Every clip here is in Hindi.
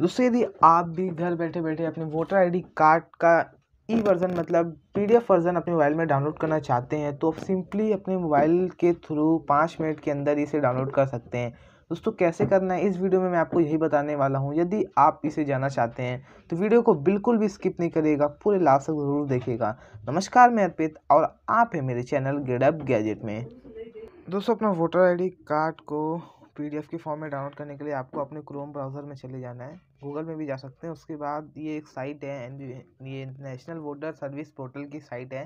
दोस्तों यदि आप भी घर बैठे बैठे अपने वोटर आईडी कार्ड का ई वर्ज़न मतलब पीडीएफ वर्ज़न अपने मोबाइल में डाउनलोड करना चाहते हैं तो आप सिंपली अपने मोबाइल के थ्रू पाँच मिनट के अंदर इसे डाउनलोड कर सकते हैं दोस्तों कैसे करना है इस वीडियो में मैं आपको यही बताने वाला हूँ यदि आप इसे जाना चाहते हैं तो वीडियो को बिल्कुल भी स्किप नहीं करेगा पूरे लास्ट तक ज़रूर देखेगा नमस्कार मैं अर्पित और आप हैं मेरे चैनल गेडअप गैजेट में दोस्तों अपना वोटर आई कार्ड को पीडीएफ के फॉर्म में डाउनलोड करने के लिए आपको अपने क्रोम ब्राउज़र में चले जाना है गूगल में भी जा सकते हैं उसके बाद ये एक साइट है ये नेशनल वोटर सर्विस पोर्टल की साइट है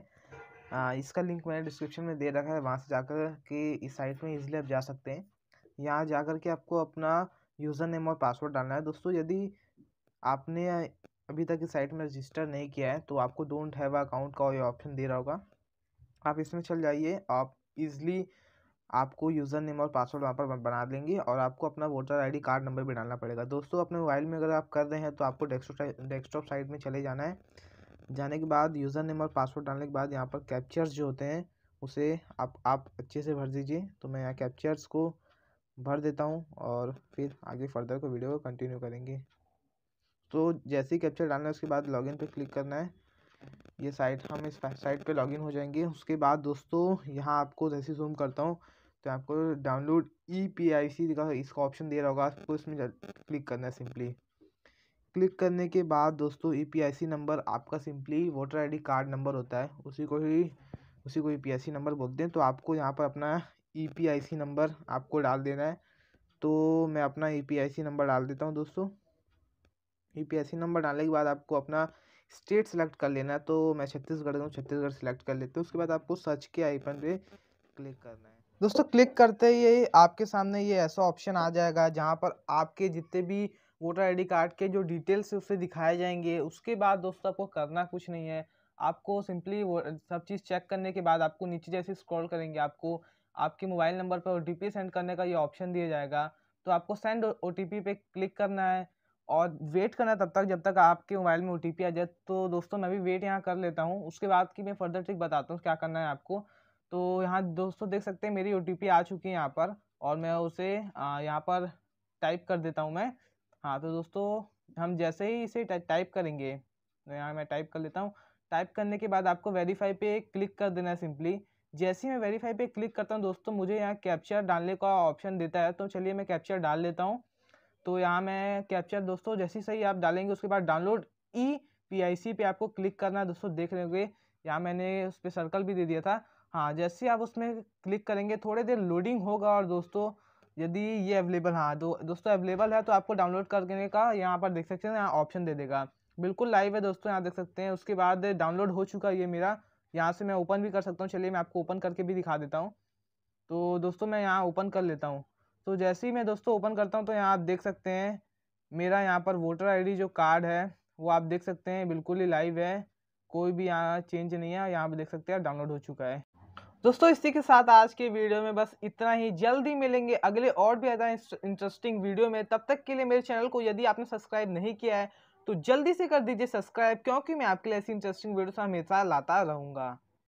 आ, इसका लिंक मैंने डिस्क्रिप्शन में दे रखा है वहाँ से जाकर के इस साइट में इजीली आप जा सकते हैं यहाँ जा कर के आपको अपना यूज़र नेम और पासवर्ड डालना है दोस्तों यदि आपने अभी तक इस साइट में रजिस्टर नहीं किया है तो आपको डोंट हैव अकाउंट का ये ऑप्शन दे रहा होगा आप इसमें चल जाइए आप इजली आपको यूज़र नेम और पासवर्ड वहाँ पर बना देंगे और आपको अपना वोटर आईडी कार्ड नंबर भी डालना पड़ेगा दोस्तों अपने मोबाइल में अगर आप कर रहे हैं तो आपको डेस्कटॉप डेस्कटॉप साइड में चले जाना है जाने के बाद यूज़र नेम और पासवर्ड डालने के बाद यहाँ पर कैप्चर्स जो होते हैं उसे आप आप अच्छे से भर दीजिए तो मैं यहाँ कैप्चर्स को भर देता हूँ और फिर आगे फर्दर को वीडियो को कंटिन्यू करेंगे तो जैसे ही कैप्चर डालना है उसके बाद लॉगिन पे क्लिक करना है ये साइट हम इस साइट पे लॉगिन हो जाएंगे उसके बाद दोस्तों यहाँ आपको जैसे जूम करता हूँ तो आपको डाउनलोड ई पी आई सी का इसका ऑप्शन दे रहा होगा आपको इसमें क्लिक करना है सिंपली क्लिक करने के बाद दोस्तों E P I C number आपका simply voter I D card number होता है उसी को ही उसी को ई पी आई सी नंबर बोलते हैं तो आपको यहाँ पर अपना ई पी आई सी नंबर आपको डाल देना है तो मैं अपना ई पी आई सी नंबर डाल देता हूँ दोस्तों E P I C number डालने के बाद आपको अपना स्टेट सेलेक्ट कर लेना है तो मैं छत्तीसगढ़ छत्तीसगढ़ सेलेक्ट कर लेते हैं उसके बाद आपको सर्च के आइकन पे क्लिक करना है दोस्तों क्लिक करते ही आपके सामने ये ऐसा ऑप्शन आ जाएगा जहाँ पर आपके जितने भी वोटर आईडी कार्ड के जो डिटेल्स है उससे दिखाए जाएंगे उसके बाद दोस्तों आपको करना कुछ नहीं है आपको सिंपली वो सब चीज़ चेक करने के बाद आपको नीचे जैसे स्क्रॉल करेंगे आपको आपके मोबाइल नंबर पर ओ सेंड करने का ये ऑप्शन दिया जाएगा तो आपको सेंड ओ पे क्लिक करना है और वेट करना तब तक जब तक आपके मोबाइल में ओ आ जाए तो दोस्तों मैं भी वेट यहाँ कर लेता हूँ उसके बाद की मैं फर्दर ट्रिक बताता हूँ क्या करना है आपको तो यहाँ दोस्तों देख सकते हैं मेरी ओ आ चुकी है यहाँ पर और मैं उसे यहाँ पर टाइप कर देता हूँ मैं हाँ तो दोस्तों हम जैसे ही इसे टाइप करेंगे तो यहाँ मैं टाइप कर लेता हूँ टाइप करने के बाद आपको वेरीफाई पे क्लिक कर देना है सिंपली जैसे ही मैं वेरीफाई पे क्लिक करता हूँ दोस्तों मुझे यहाँ कैप्चर डालने का ऑप्शन देता है तो चलिए मैं कैप्चर डाल लेता हूँ तो यहाँ मैं कैप्चर दोस्तों जैसे ही सही आप डालेंगे उसके बाद डाउनलोड ई पी आई सी पे आपको क्लिक करना है दोस्तों देख रहे होंगे यहाँ मैंने उस पर सर्कल भी दे दिया था हाँ जैसे आप उसमें क्लिक करेंगे थोड़ी देर लोडिंग होगा और दोस्तों यदि ये अवेलेबल हाँ दो, दोस्तों अवेलेबल है तो आपको डाउनलोड करने का यहाँ पर देख सकते हैं यहाँ ऑप्शन दे देगा बिल्कुल लाइव है दोस्तों यहाँ देख सकते हैं उसके बाद डाउनलोड हो चुका है ये मेरा यहाँ से मैं ओपन भी कर सकता हूँ चलिए मैं आपको ओपन करके भी दिखा देता हूँ तो दोस्तों मैं यहाँ ओपन कर लेता हूँ तो जैसे ही मैं दोस्तों ओपन करता हूँ तो यहाँ आप देख सकते हैं मेरा यहाँ पर वोटर आई जो कार्ड है वो आप देख सकते हैं बिल्कुल ही लाइव है कोई भी यहाँ चेंज नहीं है यहाँ पर देख सकते हैं डाउनलोड हो चुका है दोस्तों इसी के साथ आज के वीडियो में बस इतना ही जल्दी मिलेंगे अगले और भी ज़्यादा इंटरेस्टिंग वीडियो में तब तक के लिए मेरे चैनल को यदि आपने सब्सक्राइब नहीं किया है तो जल्दी से कर दीजिए सब्सक्राइब क्योंकि मैं आपके लिए ऐसी इंटरेस्टिंग वीडियोस हमेशा लाता रहूँगा